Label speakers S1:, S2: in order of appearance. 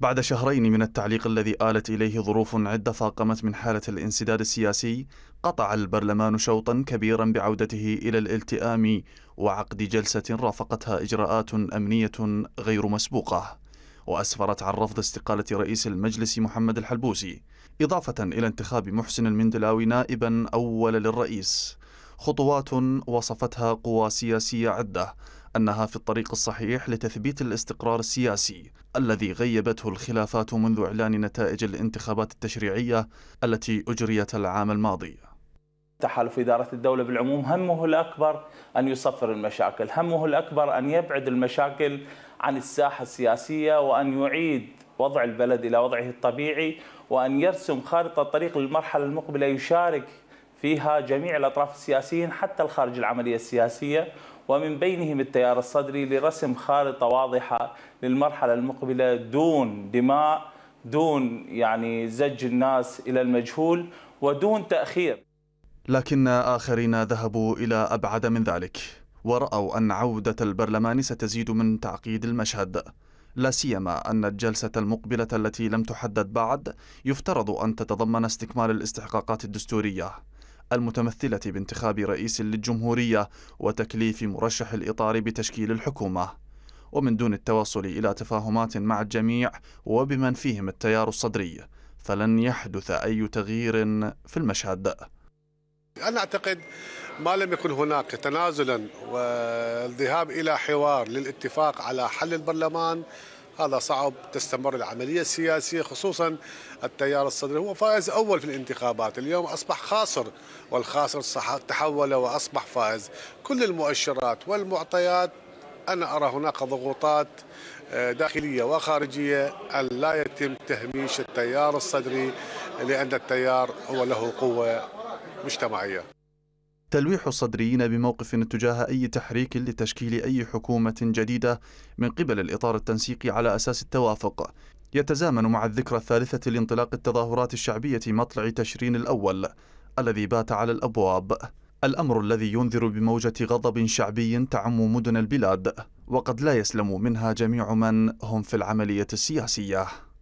S1: بعد شهرين من التعليق الذي آلت إليه ظروف عدة فاقمت من حالة الانسداد السياسي قطع البرلمان شوطا كبيرا بعودته إلى الالتئام وعقد جلسة رافقتها إجراءات أمنية غير مسبوقة وأسفرت عن رفض استقالة رئيس المجلس محمد الحلبوسي إضافة إلى انتخاب محسن المندلاوي نائبا أول للرئيس خطوات وصفتها قوى سياسية عدة أنها في الطريق الصحيح لتثبيت الاستقرار السياسي الذي غيبته الخلافات منذ إعلان نتائج الانتخابات التشريعية التي أجريت العام الماضي
S2: تحالف إدارة الدولة بالعموم همه الأكبر أن يصفر المشاكل همه الأكبر أن يبعد المشاكل عن الساحة السياسية وأن يعيد وضع البلد إلى وضعه الطبيعي وأن يرسم خارطة طريق للمرحلة المقبلة يشارك فيها جميع الأطراف السياسيين حتى الخارج العملية السياسية ومن بينهم التيار الصدري لرسم خارطة واضحة للمرحلة المقبلة دون دماء دون يعني زج الناس إلى المجهول ودون تأخير
S1: لكن آخرين ذهبوا إلى أبعد من ذلك ورأوا أن عودة البرلمان ستزيد من تعقيد المشهد لا سيما أن الجلسة المقبلة التي لم تحدد بعد يفترض أن تتضمن استكمال الاستحقاقات الدستورية المتمثلة بانتخاب رئيس للجمهورية وتكليف مرشح الإطار بتشكيل الحكومة ومن دون التواصل إلى تفاهمات مع الجميع وبمن فيهم التيار الصدري فلن يحدث أي تغيير في المشهد
S3: أنا أعتقد ما لم يكن هناك تنازلا والذهاب إلى حوار للاتفاق على حل البرلمان هذا صعب تستمر العملية السياسية خصوصا التيار الصدري هو فائز أول في الانتخابات اليوم أصبح خاسر والخاسر تحول وأصبح فائز كل المؤشرات والمعطيات أنا أرى هناك ضغوطات آه، داخلية وخارجية أن لا يتم تهميش التيار الصدري لأن التيار هو له قوة مجتمعية
S1: تلويح الصدريين بموقف تجاه أي تحريك لتشكيل أي حكومة جديدة من قبل الإطار التنسيقي على أساس التوافق يتزامن مع الذكرى الثالثة لانطلاق التظاهرات الشعبية مطلع تشرين الأول الذي بات على الأبواب الأمر الذي ينذر بموجة غضب شعبي تعم مدن البلاد وقد لا يسلم منها جميع من هم في العملية السياسية